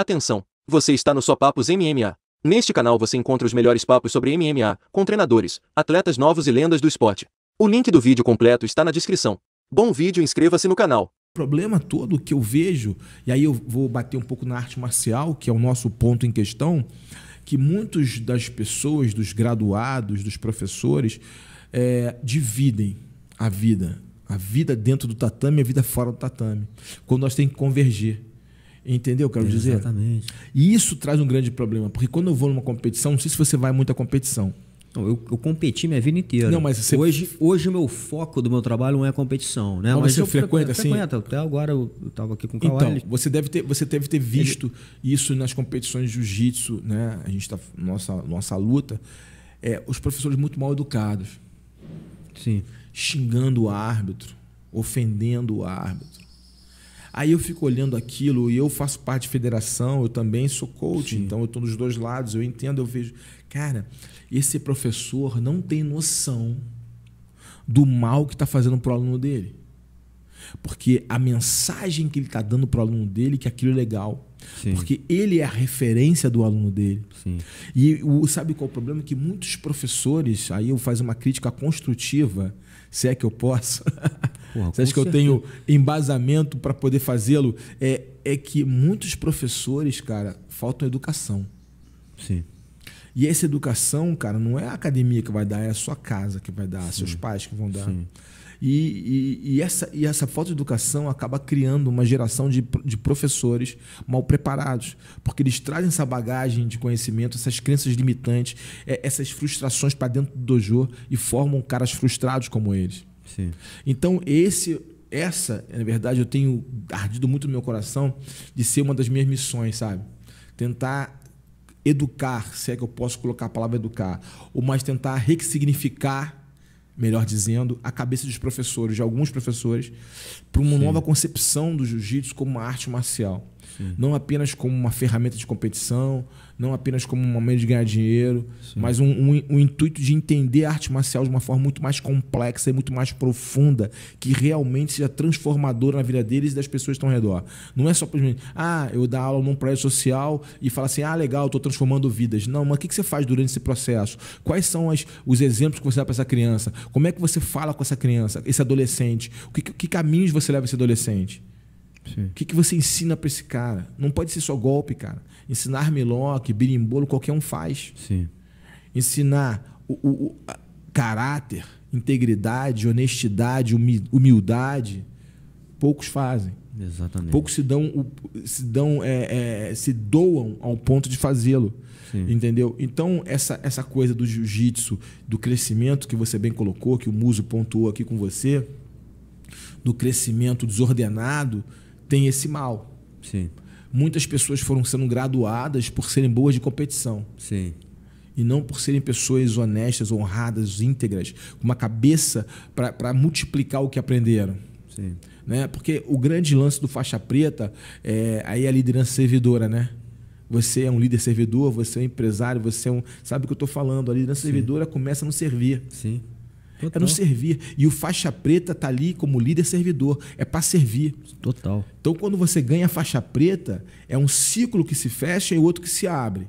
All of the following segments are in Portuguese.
Atenção! Você está no Só Papos MMA. Neste canal você encontra os melhores papos sobre MMA, com treinadores, atletas novos e lendas do esporte. O link do vídeo completo está na descrição. Bom vídeo, inscreva-se no canal. O problema todo que eu vejo, e aí eu vou bater um pouco na arte marcial, que é o nosso ponto em questão, que muitas das pessoas, dos graduados, dos professores, é, dividem a vida. A vida dentro do tatame e a vida fora do tatame. Quando nós temos que converger. Entendeu? Quero dizer. Exatamente. E isso traz um grande problema, porque quando eu vou numa competição, não sei se você vai muito à competição. Não, eu, eu, competi minha vida inteira. Não, mas você... hoje, hoje o meu foco do meu trabalho não é competição, né? Mas, mas você eu frequenta assim? Frequenta. Até agora eu estava aqui com o então, Kawhi. Então, você deve ter, você deve ter visto ele... isso nas competições de jiu-jitsu, né? A gente está nossa nossa luta é os professores muito mal educados. Sim. Xingando o árbitro, ofendendo o árbitro. Aí eu fico olhando aquilo e eu faço parte de federação, eu também sou coach, Sim. então eu estou dos dois lados, eu entendo, eu vejo. Cara, esse professor não tem noção do mal que está fazendo para o aluno dele. Porque a mensagem que ele está dando para o aluno dele, que aquilo é legal. Sim. Porque ele é a referência do aluno dele. Sim. E o, sabe qual é o problema? Que muitos professores, aí eu faço uma crítica construtiva, se é que eu posso, Porra, Você acha que certeza. eu tenho embasamento para poder fazê-lo? É, é que muitos professores, cara, faltam educação. Sim. E essa educação, cara, não é a academia que vai dar, é a sua casa que vai dar, Sim. seus pais que vão dar. Sim. E, e, e, essa, e essa falta de educação acaba criando uma geração de, de professores mal preparados, porque eles trazem essa bagagem de conhecimento, essas crenças limitantes, é, essas frustrações para dentro do dojo e formam caras frustrados como eles. Sim. Então, esse, essa, na verdade, eu tenho ardido muito no meu coração de ser uma das minhas missões, sabe? Tentar educar, se é que eu posso colocar a palavra educar, ou mais tentar ressignificar, melhor dizendo, a cabeça dos professores, de alguns professores, para uma Sim. nova concepção do jiu-jitsu como uma arte marcial. Não apenas como uma ferramenta de competição, não apenas como uma maneira de ganhar dinheiro, Sim. mas um, um, um, intuito de entender a arte marcial de uma forma muito mais complexa e muito mais profunda, que realmente seja transformadora na vida deles e das pessoas que estão ao redor. Não é só para ah, eu dar aula num prédio social e falar assim, ah, legal, estou transformando vidas. Não, mas o que, que você faz durante esse processo? Quais são as, os exemplos que você dá para essa criança? Como é que você fala com essa criança, esse adolescente? Que, que, que caminhos você leva esse adolescente? Sim. O que, que você ensina para esse cara? Não pode ser só golpe, cara. Ensinar meloque, birimbolo, qualquer um faz. Sim. Ensinar o, o, o caráter, integridade, honestidade, humildade, poucos fazem. Exatamente. Poucos se dão, se dão, é, é, se doam ao ponto de fazê-lo. Entendeu? Então, essa, essa coisa do jiu-jitsu, do crescimento que você bem colocou, que o Muso pontuou aqui com você, do crescimento desordenado, tem esse mal. Sim. Muitas pessoas foram sendo graduadas por serem boas de competição. Sim. E não por serem pessoas honestas, honradas, íntegras, com uma cabeça para multiplicar o que aprenderam. Sim. Né? Porque o grande lance do faixa preta é aí é a liderança servidora, né? Você é um líder servidor, você é um empresário, você é um. Sabe o que eu estou falando? A liderança Sim. servidora começa a não servir. Sim. Total. É no servir. E o faixa preta tá ali como líder servidor. É para servir. Total. Então, quando você ganha a faixa preta, é um ciclo que se fecha e outro que se abre.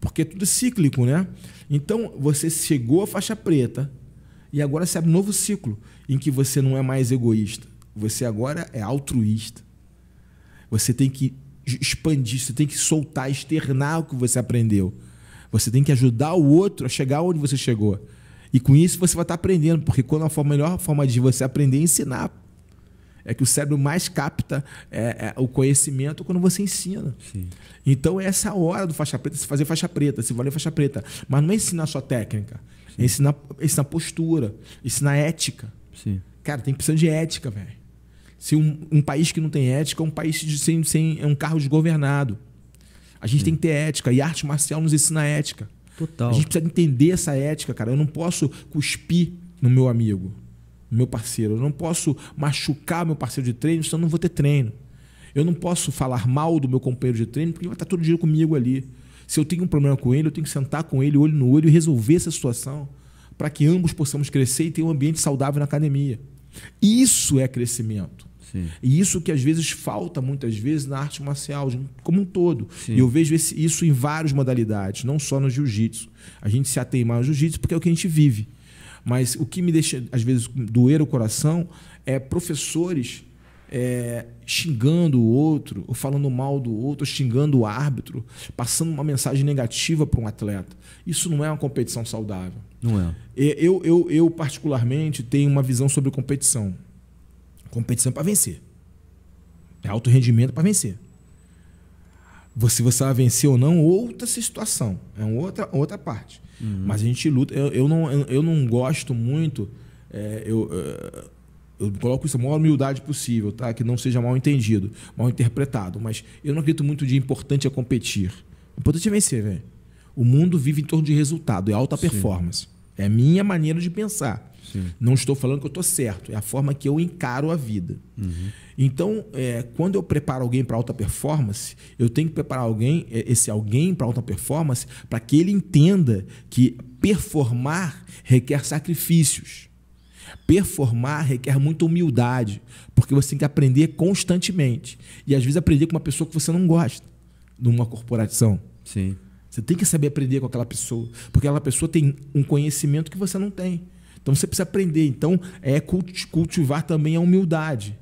Porque é tudo cíclico, né? Então, você chegou à faixa preta e agora se abre um novo ciclo em que você não é mais egoísta. Você agora é altruísta. Você tem que expandir, você tem que soltar, externar o que você aprendeu. Você tem que ajudar o outro a chegar onde você chegou. E com isso você vai estar aprendendo, porque quando a melhor forma de você aprender é ensinar. É que o cérebro mais capta é, é, o conhecimento quando você ensina. Sim. Então é essa hora do faixa preta, se fazer faixa preta, se valer faixa preta. Mas não é ensinar só técnica, é ensinar, é ensinar postura, ensinar ética. Sim. Cara, tem precisar de ética, velho. Se um, um, país que não tem ética é um país de, sem, sem, é um carro desgovernado. A gente Sim. tem que ter ética. E arte marcial nos ensina ética. Total. A gente precisa entender essa ética, cara. Eu não posso cuspir no meu amigo, no meu parceiro. Eu não posso machucar meu parceiro de treino, senão eu não vou ter treino. Eu não posso falar mal do meu companheiro de treino, porque ele vai estar todo dia comigo ali. Se eu tenho um problema com ele, eu tenho que sentar com ele, olho no olho, e resolver essa situação para que ambos possamos crescer e ter um ambiente saudável na academia. Isso é crescimento. Sim. E isso que às vezes falta muitas vezes na arte marcial como um todo. Sim. E eu vejo esse, isso em várias modalidades, não só no jiu-jitsu. A gente se ateima no ao jiu-jitsu porque é o que a gente vive. Mas o que me deixa, às vezes, doer o coração é professores é, xingando o outro, ou falando mal do outro, xingando o árbitro, passando uma mensagem negativa para um atleta. Isso não é uma competição saudável. Não é. é eu, eu, eu particularmente, tenho uma visão sobre competição. Competição para vencer. É alto rendimento para vencer. Se você vai vencer ou não, outra situação. É outra, outra parte. Uhum. Mas a gente luta. Eu, eu, não, eu não gosto muito. É, eu, é, eu coloco isso a maior humildade possível, tá? Que não seja mal entendido, mal interpretado. Mas eu não acredito muito de importante é competir. O importante é vencer, velho. O mundo vive em torno de resultado, é alta Sim. performance. É a minha maneira de pensar. Não estou falando que eu estou certo, é a forma que eu encaro a vida. Uhum. Então, é, quando eu preparo alguém para alta performance, eu tenho que preparar alguém, é, esse alguém para alta performance, para que ele entenda que performar requer sacrifícios. Performar requer muita humildade, porque você tem que aprender constantemente. E às vezes aprender com uma pessoa que você não gosta, numa corporação. Sim. Você tem que saber aprender com aquela pessoa, porque aquela pessoa tem um conhecimento que você não tem. Então você precisa aprender. Então é cultivar também a humildade,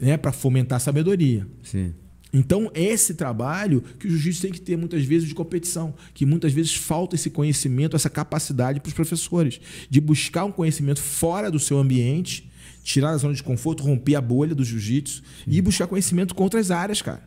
né, para fomentar a sabedoria. Sim. Então, é esse trabalho que o jiu-jitsu tem que ter muitas vezes de competição, que muitas vezes falta esse conhecimento, essa capacidade para os professores, de buscar um conhecimento fora do seu ambiente, tirar a zona de conforto, romper a bolha do jiu-jitsu e buscar conhecimento com outras áreas, cara.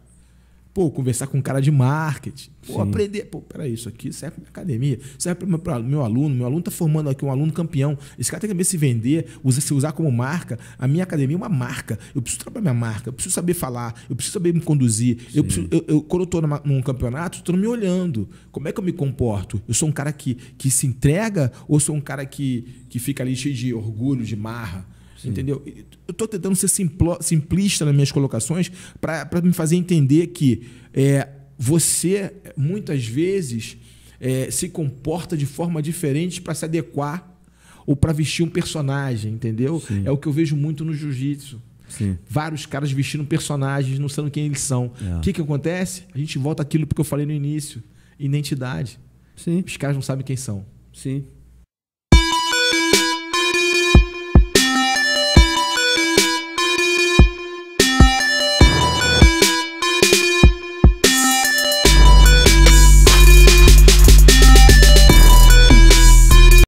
Pô, conversar com um cara de marketing. Pô, Sim. aprender. Pô, peraí, isso aqui serve para minha academia, serve para meu aluno. Meu aluno está formando aqui um aluno campeão. Esse cara tem que saber se vender, usar se usar como marca. A minha academia é uma marca. Eu preciso trabalhar minha marca, eu preciso saber falar, eu preciso saber me conduzir. Eu, preciso, eu, eu, quando eu estou num campeonato, estou me olhando. Como é que eu me comporto? Eu sou um cara que, que se entrega ou sou um cara que, que fica ali cheio de orgulho, de marra? Sim. Entendeu? Eu estou tentando ser simplo, simplista nas minhas colocações para me fazer entender que é, você, muitas vezes, é, se comporta de forma diferente para se adequar ou para vestir um personagem, entendeu? Sim. É o que eu vejo muito no jiu-jitsu. Sim. Vários caras vestindo personagens, não sabendo quem eles são. É. O é. que, que acontece? A gente volta àquilo porque eu falei no início: identidade. Sim. Os caras não sabem quem são. Sim.